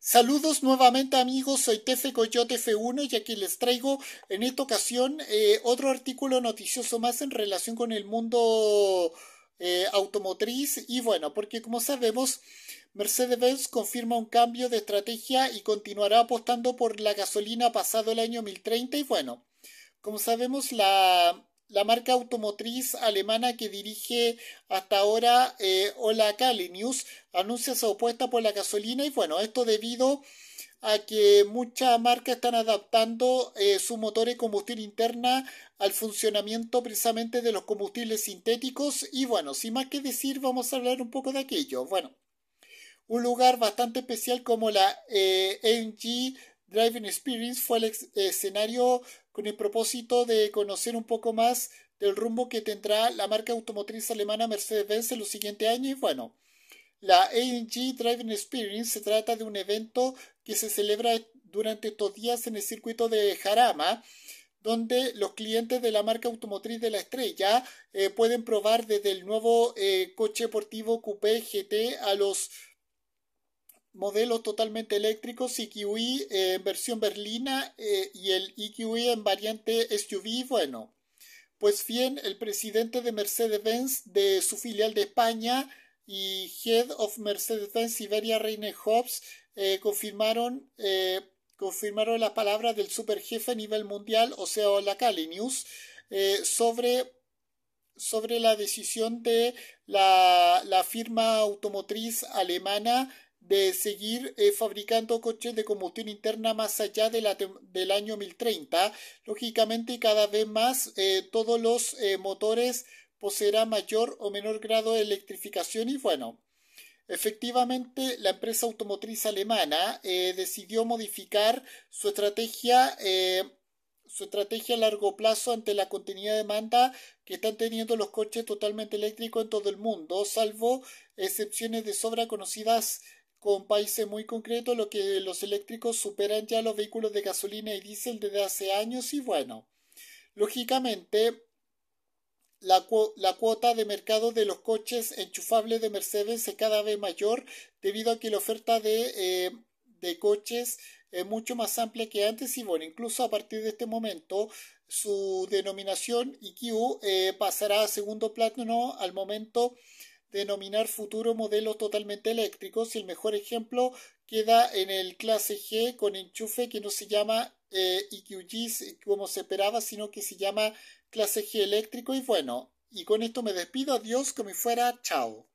Saludos nuevamente amigos, soy Tefe Coyote F1 y aquí les traigo en esta ocasión eh, otro artículo noticioso más en relación con el mundo eh, automotriz y bueno, porque como sabemos Mercedes-Benz confirma un cambio de estrategia y continuará apostando por la gasolina pasado el año 2030 y bueno, como sabemos la la marca automotriz alemana que dirige hasta ahora eh, Hola Cali News anuncia su opuesta por la gasolina y bueno, esto debido a que muchas marcas están adaptando eh, sus su motor de combustión interna al funcionamiento precisamente de los combustibles sintéticos y bueno, sin más que decir vamos a hablar un poco de aquello. Bueno, un lugar bastante especial como la eh, Driving Experience fue el escenario con el propósito de conocer un poco más del rumbo que tendrá la marca automotriz alemana Mercedes-Benz en los siguientes años. Y bueno, la AMG Driving Experience se trata de un evento que se celebra durante estos días en el circuito de Jarama, donde los clientes de la marca automotriz de la estrella eh, pueden probar desde el nuevo eh, coche deportivo Coupé GT a los modelos totalmente eléctricos, EQE eh, en versión berlina eh, y el EQE e en variante SUV, bueno. Pues bien, el presidente de Mercedes-Benz de su filial de España y Head of Mercedes-Benz Siberia, Reine Hobbs eh, confirmaron, confirmaron las palabras del superjefe a nivel mundial, o sea, la Calenius, sobre sobre la decisión de la, la firma automotriz alemana de seguir eh, fabricando coches de combustión interna más allá del año 2030. Lógicamente, cada vez más eh, todos los eh, motores poseerán mayor o menor grado de electrificación y bueno. Efectivamente, la empresa automotriz alemana decidió modificar su estrategia, su estrategia a largo plazo ante la contenida demanda que están teniendo los coches totalmente eléctricos en todo el mundo, salvo excepciones de sobra conocidas con países muy concretos, lo que los eléctricos superan ya los vehículos de gasolina y diésel desde hace años y bueno, lógicamente la, cuota de mercado de los coches enchufables de Mercedes es cada vez mayor debido a que la oferta de, eh, coches es mucho más amplia que antes y bueno, incluso a partir de este momento su denominación IQ eh, pasará a segundo plano al momento denominar futuro modelos totalmente eléctricos y el mejor ejemplo queda en el clase G con enchufe que no se llama EQG eh, e como se esperaba, sino que se llama clase G eléctrico y bueno, y con esto me despido, adiós, como fuera, chao.